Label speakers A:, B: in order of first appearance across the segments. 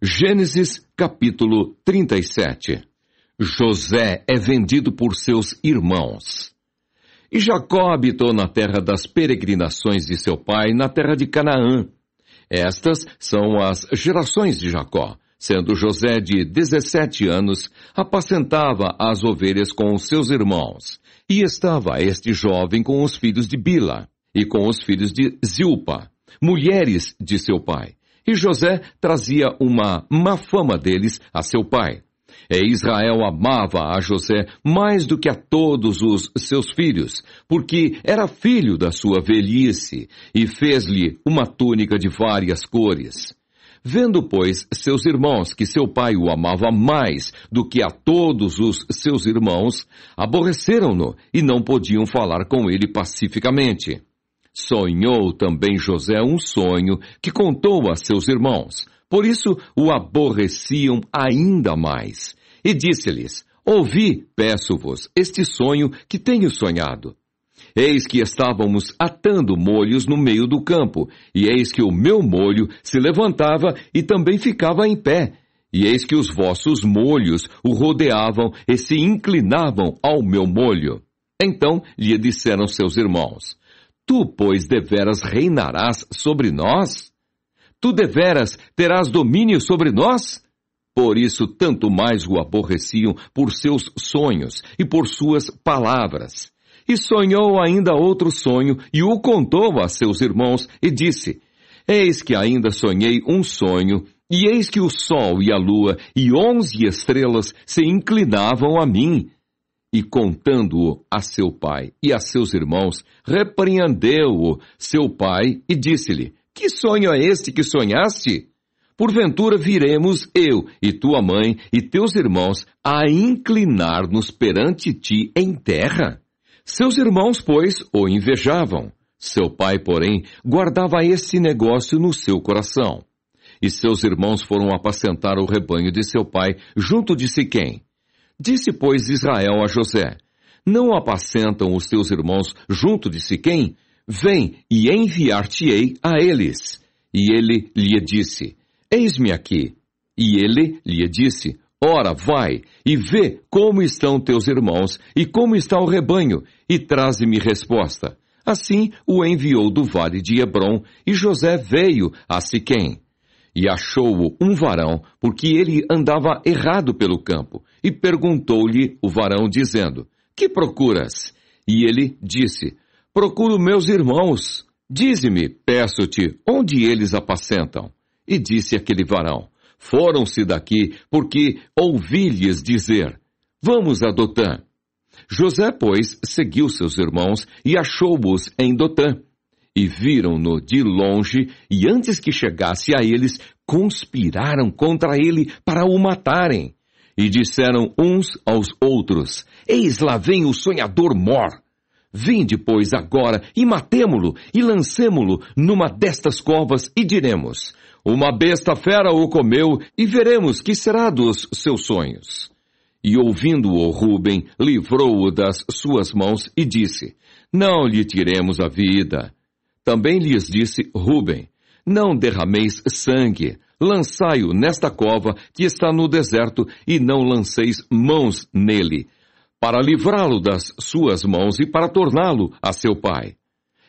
A: Gênesis capítulo 37. José é vendido por seus irmãos. E Jacó habitou na terra das peregrinações de seu pai, na terra de Canaã. Estas são as gerações de Jacó. Sendo José de 17 anos, apacentava as ovelhas com os seus irmãos. E estava este jovem com os filhos de Bila e com os filhos de Zilpa, mulheres de seu pai. E José trazia uma má fama deles a seu pai. E Israel amava a José mais do que a todos os seus filhos, porque era filho da sua velhice, e fez-lhe uma túnica de várias cores. Vendo, pois, seus irmãos que seu pai o amava mais do que a todos os seus irmãos, aborreceram-no e não podiam falar com ele pacificamente. Sonhou também José um sonho que contou a seus irmãos. Por isso o aborreciam ainda mais. E disse-lhes: Ouvi, peço-vos, este sonho que tenho sonhado. Eis que estávamos atando molhos no meio do campo, e eis que o meu molho se levantava e também ficava em pé. E eis que os vossos molhos o rodeavam e se inclinavam ao meu molho. Então lhe disseram seus irmãos: Tu, pois, deveras reinarás sobre nós? Tu deveras terás domínio sobre nós? Por isso, tanto mais o aborreciam por seus sonhos e por suas palavras. E sonhou ainda outro sonho e o contou a seus irmãos e disse, Eis que ainda sonhei um sonho, e eis que o sol e a lua e onze estrelas se inclinavam a mim, e contando-o a seu pai e a seus irmãos, repreendeu-o seu pai e disse-lhe: Que sonho é este que sonhaste? Porventura viremos eu e tua mãe e teus irmãos a inclinar-nos perante ti em terra. Seus irmãos, pois, o invejavam. Seu pai, porém, guardava esse negócio no seu coração. E seus irmãos foram apacentar o rebanho de seu pai junto de Siquém. Disse, pois, Israel a José: Não apacentam os teus irmãos junto de Siquém? Vem e enviar-te-ei a eles. E ele lhe disse: Eis-me aqui. E ele lhe disse: Ora, vai e vê como estão teus irmãos e como está o rebanho, e traze-me resposta. Assim o enviou do vale de Hebron, e José veio a Siquém. E achou-o um varão, porque ele andava errado pelo campo, e perguntou-lhe o varão, dizendo: Que procuras? E ele disse: Procuro meus irmãos. Dize-me, peço-te, onde eles apacentam? E disse aquele varão: Foram-se daqui, porque ouvi-lhes dizer: Vamos a Dotã. José, pois, seguiu seus irmãos e achou-os em Dotã e viram-no de longe, e antes que chegasse a eles, conspiraram contra ele para o matarem. E disseram uns aos outros: Eis lá vem o sonhador mor. Vinde, pois, agora e matemo-lo e lancemo-lo numa destas covas e diremos: Uma besta fera o comeu e veremos que será dos seus sonhos. E ouvindo-o Rubem, livrou-o das suas mãos e disse: Não lhe tiremos a vida. Também lhes disse Ruben, não derrameis sangue, lançai-o nesta cova que está no deserto e não lanceis mãos nele, para livrá-lo das suas mãos e para torná-lo a seu pai.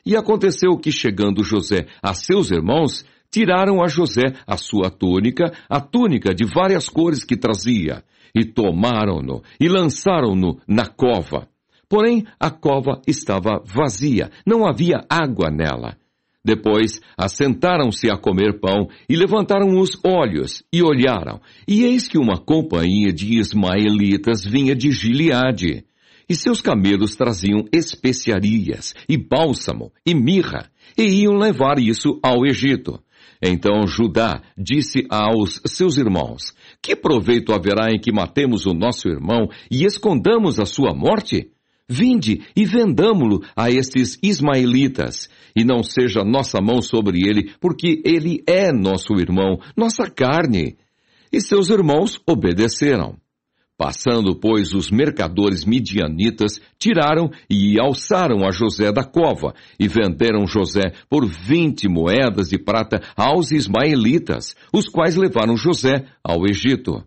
A: E aconteceu que, chegando José a seus irmãos, tiraram a José a sua túnica, a túnica de várias cores que trazia, e tomaram-no e lançaram-no na cova. Porém, a cova estava vazia, não havia água nela. Depois assentaram-se a comer pão e levantaram os olhos e olharam, e eis que uma companhia de ismaelitas vinha de Gileade. E seus camelos traziam especiarias, e bálsamo, e mirra, e iam levar isso ao Egito. Então Judá disse aos seus irmãos: Que proveito haverá em que matemos o nosso irmão e escondamos a sua morte? Vinde e vendamo-lo a estes ismaelitas, e não seja nossa mão sobre ele, porque ele é nosso irmão, nossa carne. E seus irmãos obedeceram. Passando, pois, os mercadores midianitas tiraram e alçaram a José da cova, e venderam José por vinte moedas de prata aos ismaelitas, os quais levaram José ao Egito.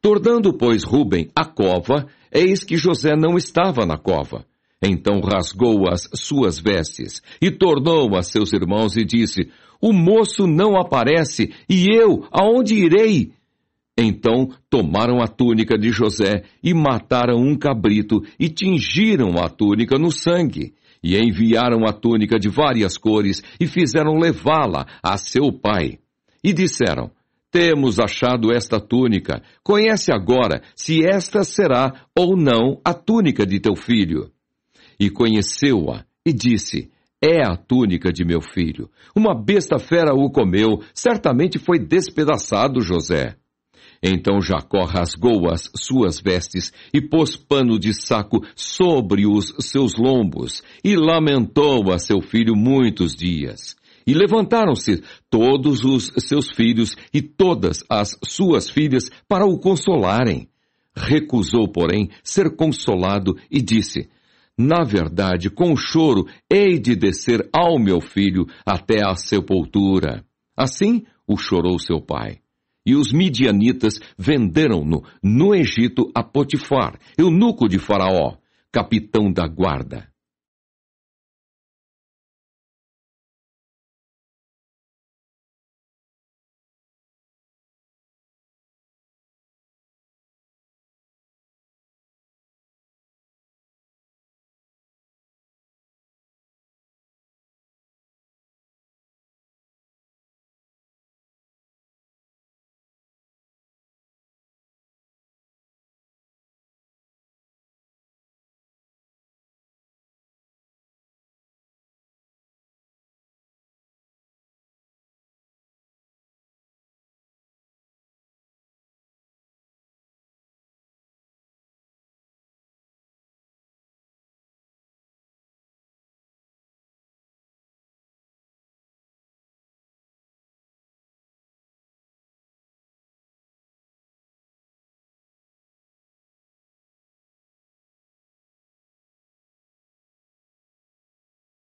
A: Tornando, pois, Rubem à cova, Eis que José não estava na cova. Então rasgou as suas vestes e tornou a seus irmãos e disse: O moço não aparece, e eu aonde irei? Então tomaram a túnica de José e mataram um cabrito e tingiram a túnica no sangue. E enviaram a túnica de várias cores e fizeram levá-la a seu pai. E disseram: temos achado esta túnica. Conhece agora se esta será ou não a túnica de teu filho. E conheceu-a e disse: É a túnica de meu filho. Uma besta fera o comeu, certamente foi despedaçado José. Então Jacó rasgou as suas vestes e pôs pano de saco sobre os seus lombos e lamentou a seu filho muitos dias. E levantaram-se todos os seus filhos e todas as suas filhas para o consolarem. Recusou, porém, ser consolado e disse: Na verdade, com choro hei de descer ao meu filho até a sepultura. Assim o chorou seu pai. E os midianitas venderam-no no Egito a Potifar, eunuco de Faraó, capitão da guarda.